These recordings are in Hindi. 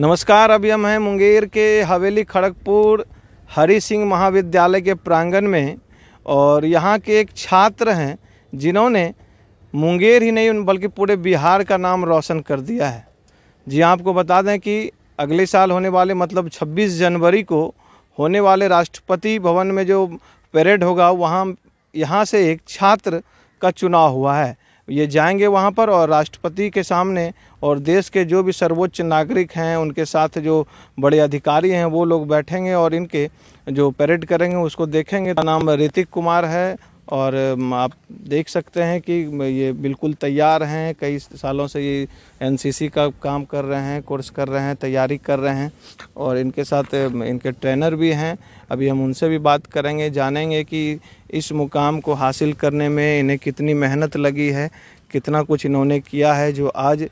नमस्कार अभी हम हैं मुंगेर के हवेली खड़गपुर हरि सिंह महाविद्यालय के प्रांगण में और यहाँ के एक छात्र हैं जिन्होंने मुंगेर ही नहीं बल्कि पूरे बिहार का नाम रोशन कर दिया है जी आपको बता दें कि अगले साल होने वाले मतलब 26 जनवरी को होने वाले राष्ट्रपति भवन में जो परेड होगा वहाँ यहाँ से एक छात्र का चुनाव हुआ है ये जाएंगे वहाँ पर और राष्ट्रपति के सामने और देश के जो भी सर्वोच्च नागरिक हैं उनके साथ जो बड़े अधिकारी हैं वो लोग बैठेंगे और इनके जो परेड करेंगे उसको देखेंगे नाम ऋतिक कुमार है और आप देख सकते हैं कि ये बिल्कुल तैयार हैं कई सालों से ये एनसीसी का काम कर रहे हैं कोर्स कर रहे हैं तैयारी कर रहे हैं और इनके साथ इनके ट्रेनर भी हैं अभी हम उनसे भी बात करेंगे जानेंगे कि इस मुकाम को हासिल करने में इन्हें कितनी मेहनत लगी है कितना कुछ इन्होंने किया है जो आज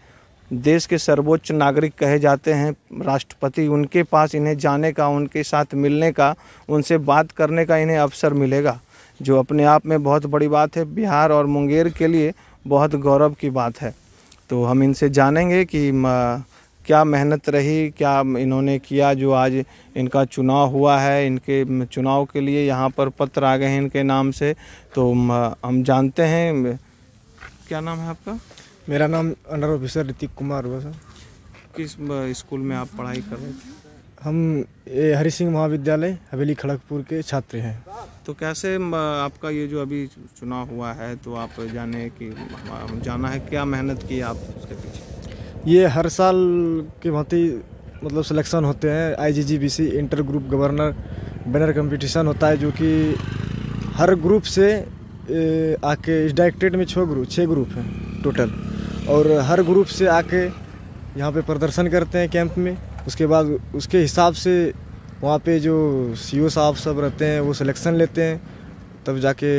देश के सर्वोच्च नागरिक कहे जाते हैं राष्ट्रपति उनके पास इन्हें जाने का उनके साथ मिलने का उनसे बात करने का इन्हें अवसर मिलेगा जो अपने आप में बहुत बड़ी बात है बिहार और मुंगेर के लिए बहुत गौरव की बात है तो हम इनसे जानेंगे कि क्या मेहनत रही क्या इन्होंने किया जो आज इनका चुनाव हुआ है इनके चुनाव के लिए यहाँ पर पत्र आ गए हैं इनके नाम से तो हम जानते हैं क्या नाम है आपका मेरा नाम अंडर ऑफिसर ऋतिक कुमार हुआ सर किस स्कूल में आप पढ़ाई कर रहे थे हम हरि सिंह महाविद्यालय हवेली खड़गपुर के छात्र हैं तो कैसे आपका ये जो अभी चुनाव हुआ है तो आप जाने कि जाना है क्या मेहनत की आप उसके पीछे ये हर साल के भांति मतलब सिलेक्शन होते हैं IGGBC inter group governor banner competition होता है जो कि हर ग्रुप से आके इस डायरेक्टेड में छः ग्रुप छः ग्रुप हैं टोटल और हर ग्रुप से आके यहाँ पे प्रदर्शन करते हैं कैंप में उसके बाद उसके हिसाब से वहाँ पे जो सी साहब सब रहते हैं वो सिलेक्शन लेते हैं तब जाके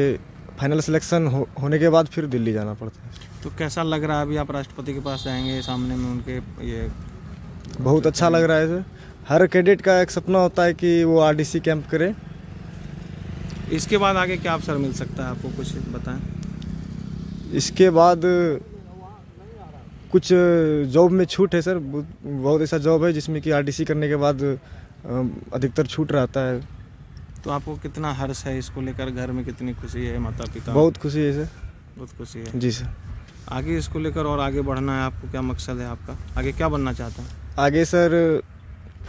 फाइनल सिलेक्शन हो, होने के बाद फिर दिल्ली जाना पड़ता है तो कैसा लग रहा है अभी आप राष्ट्रपति के पास जाएंगे सामने में उनके ये बहुत अच्छा लग रहा है सर हर कैडेट का एक सपना होता है कि वो आर कैंप करे इसके बाद आगे क्या अवसर मिल सकता है आपको कुछ बताएं इसके बाद कुछ जॉब में छूट है सर बहुत ऐसा जॉब है जिसमें कि आरडीसी करने के बाद अधिकतर छूट रहता है तो आपको कितना हर्ष है इसको लेकर घर में कितनी खुशी है माता पिता बहुत खुशी है सर बहुत खुशी है जी सर आगे इसको लेकर और आगे बढ़ना है आपको क्या मकसद है आपका आगे क्या बनना चाहते हैं आगे सर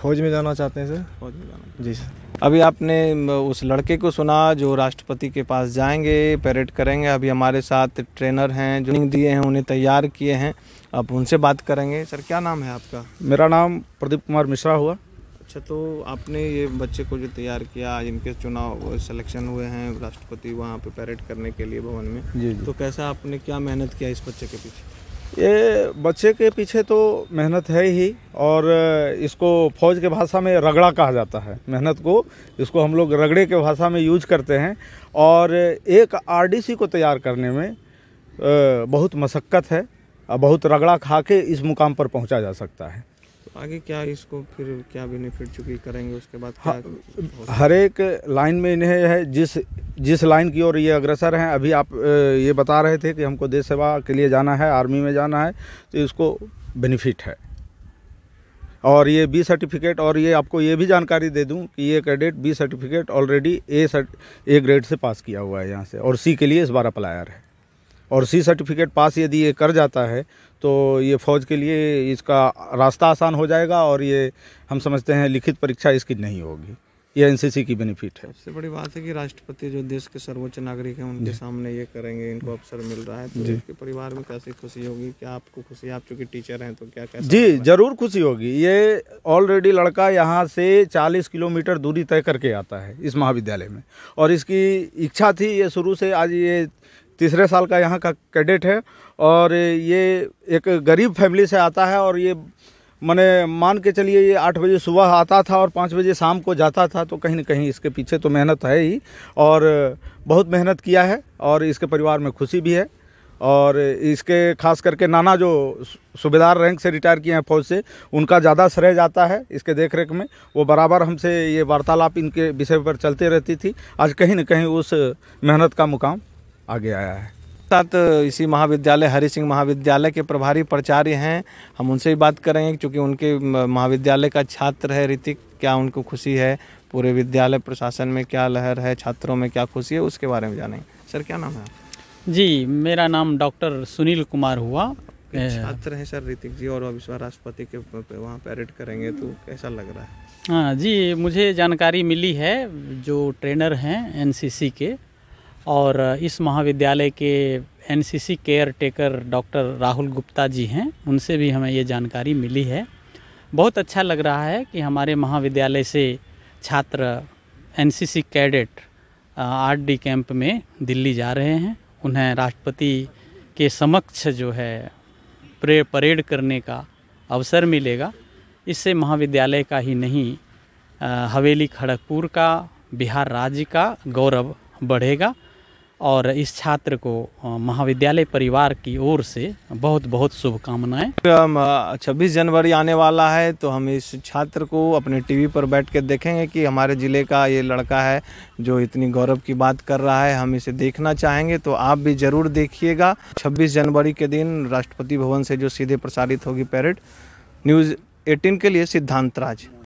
फौज में जाना चाहते हैं सर फौज में जाना जी सर अभी आपने उस लड़के को सुना जो राष्ट्रपति के पास जाएंगे परेड करेंगे अभी हमारे साथ ट्रेनर हैं जो दिए हैं उन्हें तैयार किए हैं अब उनसे बात करेंगे सर क्या नाम है आपका मेरा नाम प्रदीप कुमार मिश्रा हुआ अच्छा तो आपने ये बच्चे को जो तैयार किया जिनके चुनाव सिलेक्शन हुए हैं राष्ट्रपति वहाँ पे पैरेड करने के लिए भवन में जी, जी। तो कैसा आपने क्या मेहनत किया इस बच्चे के पीछे ये बच्चे के पीछे तो मेहनत है ही और इसको फौज के भाषा में रगड़ा कहा जाता है मेहनत को इसको हम लोग रगड़े के भाषा में यूज करते हैं और एक आर को तैयार करने में बहुत मशक्क़त है बहुत रगड़ा खा के इस मुकाम पर पहुंचा जा सकता है आगे क्या इसको फिर क्या बेनिफिट चुकी करेंगे उसके बाद हाँ, क्या हर एक लाइन में इन्हें है जिस जिस लाइन की ओर ये अग्रसर हैं अभी आप ये बता रहे थे कि हमको देश सेवा के लिए जाना है आर्मी में जाना है तो इसको बेनिफिट है और ये बी सर्टिफिकेट और ये आपको ये भी जानकारी दे दूं कि ये cadet B certificate already A cert A grade से पास किया हुआ है यहाँ से और सी के लिए इस बार अप्लायर है और सी सर्टिफिकेट पास यदि ये कर जाता है तो ये फ़ौज के लिए इसका रास्ता आसान हो जाएगा और ये हम समझते हैं लिखित परीक्षा इसकी नहीं होगी ये एनसीसी की बेनिफिट है सबसे बड़ी बात है कि राष्ट्रपति जो देश के सर्वोच्च नागरिक हैं उनके सामने ये करेंगे इनको अवसर मिल रहा है तो इनके परिवार में कैसी खुशी होगी क्या आपको खुशी आप चूँकि टीचर हैं तो क्या कैसा जी जरूर खुशी होगी ये ऑलरेडी लड़का यहाँ से 40 किलोमीटर दूरी तय करके आता है इस महाविद्यालय में और इसकी इच्छा थी ये शुरू से आज ये तीसरे साल का यहाँ का कैडेट है और ये एक गरीब फैमिली से आता है और ये मैंने मान के चलिए ये आठ बजे सुबह आता था और पाँच बजे शाम को जाता था तो कहीं ना कहीं इसके पीछे तो मेहनत है ही और बहुत मेहनत किया है और इसके परिवार में खुशी भी है और इसके खास करके नाना जो सूबेदार रैंक से रिटायर किए हैं फौज से उनका ज़्यादा श्रेय जाता है इसके देख रेख में वो बराबर हमसे ये वार्तालाप इनके विषय पर चलते रहती थी आज कहीं ना कहीं उस मेहनत का मुकाम आगे आया है साथ इसी महाविद्यालय हरि सिंह महाविद्यालय के प्रभारी प्राचार्य हैं हम उनसे ही बात करेंगे क्योंकि उनके महाविद्यालय का छात्र है ऋतिक क्या उनको खुशी है पूरे विद्यालय प्रशासन में क्या लहर है छात्रों में क्या खुशी है उसके बारे में जानेंगे सर क्या नाम है जी मेरा नाम डॉक्टर सुनील कुमार हुआ छात्र हैं सर ऋतिक जी और अभी राष्ट्रपति के वहाँ पैरेड करेंगे तो कैसा लग रहा है हाँ जी मुझे जानकारी मिली है जो ट्रेनर हैं एनसीसी के और इस महाविद्यालय के NCC care taker doctor Rahul Gupta ji हैं उनसे भी हमें ये जानकारी मिली है बहुत अच्छा लग रहा है कि हमारे महाविद्यालय से छात्र NCC cadet R D camp में दिल्ली जा रहे हैं उन्हें राष्ट्रपति के समक्ष जो है प्रे परेड करने का अवसर मिलेगा इससे महाविद्यालय का ही नहीं हवेली खड़गपुर का बिहार राज्य का गौरव बढ़ेगा और इस छात्र को महाविद्यालय परिवार की ओर से बहुत बहुत शुभकामनाएं छब्बीस जनवरी आने वाला है तो हम इस छात्र को अपने टीवी पर बैठ कर देखेंगे कि हमारे ज़िले का ये लड़का है जो इतनी गौरव की बात कर रहा है हम इसे देखना चाहेंगे तो आप भी ज़रूर देखिएगा छब्बीस जनवरी के दिन राष्ट्रपति भवन से जो सीधे प्रसारित होगी पैरेड न्यूज़ एटीन के लिए सिद्धांत राज